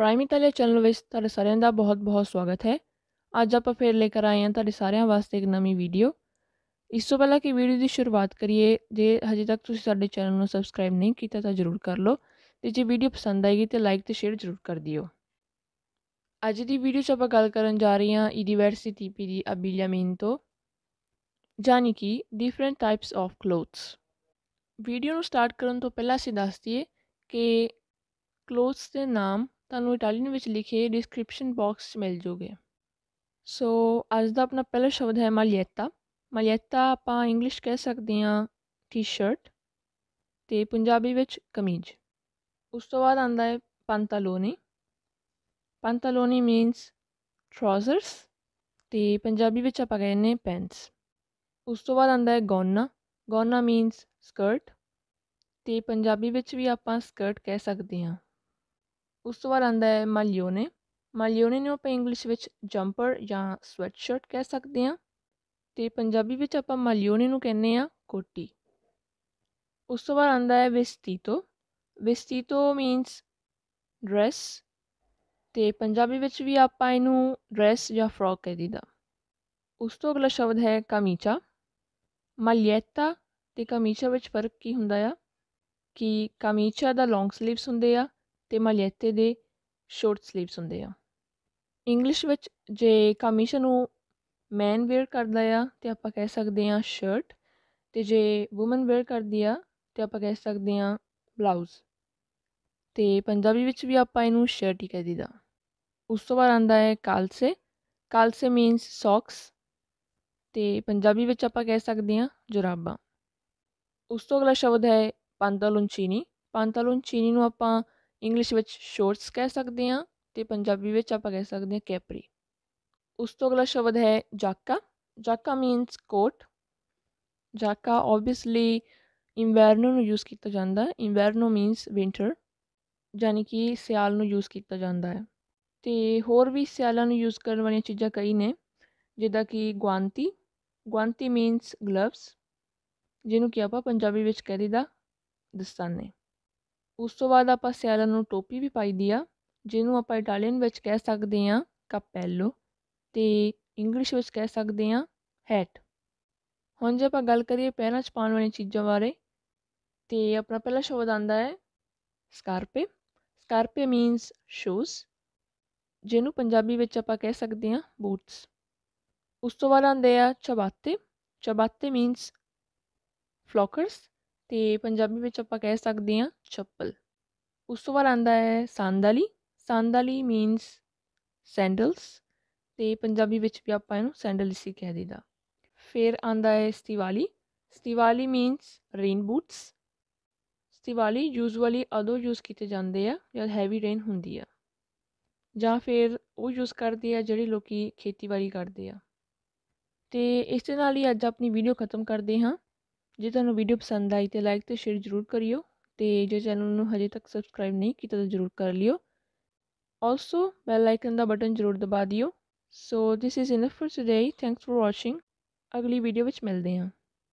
prime Italia channel ਵਿੱਚ ਤੁਹਾਡੇ ਸਾਰਿਆਂ ਦਾ ਬਹੁਤ-ਬਹੁਤ ਸਵਾਗਤ ਹੈ ਅੱਜ ਆਪਾਂ ਫੇਰ ਲੈ ਕੇ ਆਏ ਹਾਂ ਤੁਹਾਡੇ ਸਾਰਿਆਂ ਵਾਸਤੇ ਇੱਕ ਨਵੀਂ ਵੀਡੀਓ ਇਸ ਤੋਂ ਪਹਿਲਾਂ ਕਿ ਵੀਡੀਓ ਦੀ ਸ਼ੁਰੂਆਤ ਕਰੀਏ ਜੇ ਹਜੇ ਤੱਕ ਤੁਸੀਂ ਸਾਡੇ ਚੈਨਲ ਨੂੰ ਸਬਸਕ੍ਰਾਈਬ ਨਹੀਂ ਕੀਤਾ ਤਾਂ ਜਰੂਰ ਕਰ ਲਓ ਤੇ ਜੇ ਵੀਡੀਓ ਪਸੰਦ ਆਏਗੀ ਤੇ ਲਾਈਕ ਤੇ ਸ਼ੇਅਰ ਜਰੂਰ ਕਰ ਦਿਓ ਅੱਜ ਦੀ ਵੀਡੀਓ 'ਚ ਆਪਾਂ ਗੱਲ ਕਰਨ ਜਾ ਰਹੇ ਹਾਂ ਇਡਿਵਰਸਿਟੀ ਪੀ ਦੀ ਅਬਿਲਿਆਮਿੰਟੋ ਜਾਨੀ ਕਿ different types of clothes video ਨੂੰ ਸਟਾਰਟ ਕਰਨ ਤੋਂ ਪਹਿਲਾਂ ਅਸੀਂ ਦੱਸ ਦਈਏ ਕਿ ਕਲੋਥਸ ਦੇ ਨਾਮ ਤੁਹਾਨੂੰ ਇਟਾਲੀਅਨ ਵਿੱਚ ਲਿਖੇ ਡਿਸਕ੍ਰਿਪਸ਼ਨ ਬਾਕਸ ਵਿੱਚ ਮਿਲ ਜੂਗੇ ਸੋ ਅੱਜ ਦਾ ਆਪਣਾ ਪਹਿਲਾ ਸ਼ਬਦ ਹੈ ਮਾਲੀਏਤਾ ਮਾਲੀਏਤਾ ਆਪਾਂ ਇੰਗਲਿਸ਼ ਕਹਿ ਸਕਦੇ ਹਾਂ ਟੀ-ਸ਼ਰਟ ਤੇ ਪੰਜਾਬੀ ਵਿੱਚ ਕਮੀਜ਼ ਉਸ ਤੋਂ ਬਾਅਦ ਆਂਦਾ ਹੈ ਪੰਤਲੋਨੀ ਪੰਤਲੋਨੀ ਮੀਨਸ ਟਰੌਜ਼ਰਸ ਤੇ ਪੰਜਾਬੀ ਵਿੱਚ ਆਪਾਂ ਕਹਿੰਦੇ ਪੈਂਟਸ ਉਸ ਤੋਂ ਬਾਅਦ ਆਂਦਾ ਹੈ ਗੋਨਾ ਗੋਨਾ ਮੀਨਸ ਸਕਰਟ ਤੇ ਪੰਜਾਬੀ ਵਿੱਚ ਵੀ ਆਪਾਂ ਸਕਰਟ ਕਹਿ ਸਕਦੇ ਹਾਂ ਉਸ ਤੋਂ ਬਾਅਦ ਆਉਂਦਾ ਹੈ ਮਾਲਿਓਨੇ ਮਾਲਿਓਨੇ ਨੂੰ ਆਪਾਂ ਇੰਗਲਿਸ਼ ਵਿੱਚ ਜੰਪਰ ਜਾਂ ਸਵੈਟਸ਼ਰਟ ਕਹਿ ਸਕਦੇ ਹਾਂ ਤੇ ਪੰਜਾਬੀ ਵਿੱਚ ਆਪਾਂ ਮਾਲਿਓਨੇ ਨੂੰ ਕਹਿੰਦੇ ਆ ਕੋਟੀ ਉਸ ਤੋਂ ਬਾਅਦ ਆਉਂਦਾ ਹੈ ਵਿਸਤੀਤੋ ਵਿਸਤੀਤੋ ਮੀਨਸ ਡਰੈਸ ਤੇ ਪੰਜਾਬੀ ਵਿੱਚ ਵੀ ਆਪਾਂ ਇਹਨੂੰ ਡਰੈਸ ਜਾਂ ਫਰੋਕ ਕਹਿ ਦਿੰਦਾ ਉਸ ਤੋਂ ਅਗਲਾ ਸ਼ਬਦ ਹੈ ਕਮੀਚਾ ਮਲਿਏਤਾ ਤੇ ਕਮੀਚਾ ਵਿੱਚ ਫਰਕ ਕੀ ਹੁੰਦਾ ਆ ਕਿ ਕਮੀਚਾ ਦਾ ਲੌਂਗ ਸਲੀਵਸ ਹੁੰਦੇ ਆ ਤੇ ਮਲਯਤੇ ਦੇ ਸ਼ਾਰਟ ਸਲੀਵਸ ਹੁੰਦੇ ਆ ਇੰਗਲਿਸ਼ ਵਿੱਚ ਜੇ ਕਮੀਸ਼ ਨੂੰ ਮੈਨ ਵੇਅਰ ਕਰਦਾ ਆ ਤੇ ਆਪਾਂ ਕਹਿ ਸਕਦੇ ਆ ਸ਼ਰਟ ਤੇ ਜੇ ਔਮਨ ਵੇਅਰ ਕਰਦੀ ਆ ਤੇ ਆਪਾਂ ਕਹਿ ਸਕਦੇ ਆ ਬਲਾਊਜ਼ ਤੇ ਪੰਜਾਬੀ ਵਿੱਚ ਵੀ ਆਪਾਂ ਇਹਨੂੰ ਸ਼ਰਟ ਹੀ ਕਹਿ ਦਿੰਦਾ ਉਸ ਤੋਂ ਬਾਅਦ ਆਂਦਾ ਹੈ ਕਾਲਸੇ ਕਾਲਸੇ ਮੀਨਸ ਸੌਕਸ ਤੇ ਪੰਜਾਬੀ ਵਿੱਚ ਆਪਾਂ ਕਹਿ ਸਕਦੇ ਆ ਜੁਰਾਬਾਂ ਉਸ ਤੋਂ ਅਗਲਾ ਸ਼ਬਦ ਹੈ ਪਾਂਤਾਲੂਨ ਚੀਨੀ ਚੀਨੀ ਨੂੰ ਆਪਾਂ ਇੰਗਲਿਸ਼ ਵਿੱਚ ਸ਼ੋਰਟਸ ਕਹਿ ਸਕਦੇ ਹਾਂ ਤੇ ਪੰਜਾਬੀ ਵਿੱਚ ਆਪਾਂ ਕਹਿ ਸਕਦੇ ਹਾਂ ਕੈਪਰੀ ਉਸ ਤੋਂ ਅਗਲਾ ਸ਼ਬਦ ਹੈ ਜਾਕਾ ਜਾਕਾ ਮੀਨਸ ਕੋਟ ਜਾਕਾ ਆਬਵੀਅਸਲੀ ਇਨਵਰਨੋ ਨੂੰ ਯੂਜ਼ ਕੀਤਾ ਜਾਂਦਾ ਹੈ ਇਨਵਰਨੋ ਮੀਨਸ ਵਿంటర్ ਯਾਨੀ ਕਿ ਸਿਆਲ ਨੂੰ ਯੂਜ਼ ਕੀਤਾ ਜਾਂਦਾ ਹੈ ਤੇ ਹੋਰ ਵੀ ਸਿਆਲਾਂ ਨੂੰ ਯੂਜ਼ ਕਰਨ ਵਾਲੀਆਂ ਚੀਜ਼ਾਂ ਕਈ ਨੇ ਜਿੱਦਾਂ ਕਿ ਗਵਾਂਤੀ ਗਵਾਂਤੀ ਮੀਨਸ ਗਲਵਸ ਜਿਹਨੂੰ ਕਿ ਆਪਾਂ ਪੰਜਾਬੀ ਵਿੱਚ ਕਹਿ ਦਈਦਾ ਦਸਤਾਨੇ ਉਸ ਤੋਂ ਬਾਅਦ ਆਪਾਂ ਸਿਆਲਾਂ ਨੂੰ ਟੋਪੀ ਵੀ ਪਾਈ ਦੀ ਆ ਜਿਹਨੂੰ ਆਪਾਂ ਇਟਾਲੀਅਨ ਵਿੱਚ ਕਹਿ ਸਕਦੇ ਆ ਕਪੈਲੋ ਤੇ ਇੰਗਲਿਸ਼ ਵਿੱਚ ਕਹਿ ਸਕਦੇ ਆ ਹੈਟ ਹੁਣ ਜੇ ਆਪਾਂ ਗੱਲ ਕਰੀਏ ਪੈਰਾਂ 'ਚ ਪਾਉਣ ਵਾਲੀਆਂ ਚੀਜ਼ਾਂ ਬਾਰੇ ਤੇ ਆਪਣਾ ਪਹਿਲਾ ਸ਼ਬਦ ਆਂਦਾ ਹੈ ਸਕਾਰਪੇ ਸਕਾਰਪੇ ਮੀਨਸ ਸ਼ੂਜ਼ ਜਿਹਨੂੰ ਪੰਜਾਬੀ ਵਿੱਚ ਆਪਾਂ ਕਹਿ ਸਕਦੇ ਆ ਬੂਟਸ ਉਸ ਤੋਂ ਬਾਅਦ ਆਂਦੇ ਆ ਚਬਾਤੇ ਚਬਾਤੇ ਮੀਨਸ ਫਲੋਕਰਸ ਤੇ ਪੰਜਾਬੀ ਵਿੱਚ ਆਪਾਂ ਕਹਿ ਸਕਦੇ ਹਾਂ ਚੱਪਲ ਉਸ ਤੋਂ ਬਾਅਦ ਆਂਦਾ ਹੈ ਸੰਦਾਲੀ ਸੰਦਾਲੀ ਮੀਨਸ ਸੈਂਡਲਸ ਤੇ ਪੰਜਾਬੀ ਵਿੱਚ ਵੀ ਆਪਾਂ ਇਹਨੂੰ ਸੈਂਡਲ ਹੀ ਕਹਿ ਦਈਦਾ ਫਿਰ ਆਂਦਾ ਹੈ ਸਤੀਵਾਲੀ ਸਤੀਵਾਲੀ ਮੀਨਸ ਰੇਨ ਬੂਟਸ ਸਤੀਵਾਲੀ ਯੂਜੂਅਲੀ ਅਦੋਂ ਯੂਜ਼ ਕੀਤੇ ਜਾਂਦੇ ਆ ਜਦ ਹੈਵੀ ਰੇਨ ਹੁੰਦੀ ਆ ਜਾਂ ਫਿਰ ਉਹ ਯੂਜ਼ ਕਰਦੇ ਆ ਜਿਹੜੇ ਲੋਕੀ ਖੇਤੀਬਾੜੀ ਕਰਦੇ ਆ ਤੇ ਇਸ ਦੇ ਨਾਲ ਹੀ ਅੱਜ ਆਪਣੀ ਵੀਡੀਓ ਖਤਮ ਕਰਦੇ ਹਾਂ ਜੇ ਤੁਹਾਨੂੰ ਵੀਡੀਓ ਪਸੰਦ ਆਈ ਤੇ ਲਾਈਕ ਤੇ ਸ਼ੇਅਰ ਜ਼ਰੂਰ ਕਰਿਓ ਤੇ ਜੇ ਚੈਨਲ ਨੂੰ ਹਜੇ ਤੱਕ ਸਬਸਕ੍ਰਾਈਬ ਨਹੀਂ ਕੀਤਾ ਤਾਂ ਜ਼ਰੂਰ ਕਰ ਲਿਓ ਆਲਸੋ ਬੈਲ ਆਈਕਨ ਦਾ ਬਟਨ ਜ਼ਰੂਰ ਦਬਾ ਦਿਓ so this is enough for today thanks for watching ਅਗਲੀ ਵੀਡੀਓ ਵਿੱਚ ਮਿਲਦੇ ਹਾਂ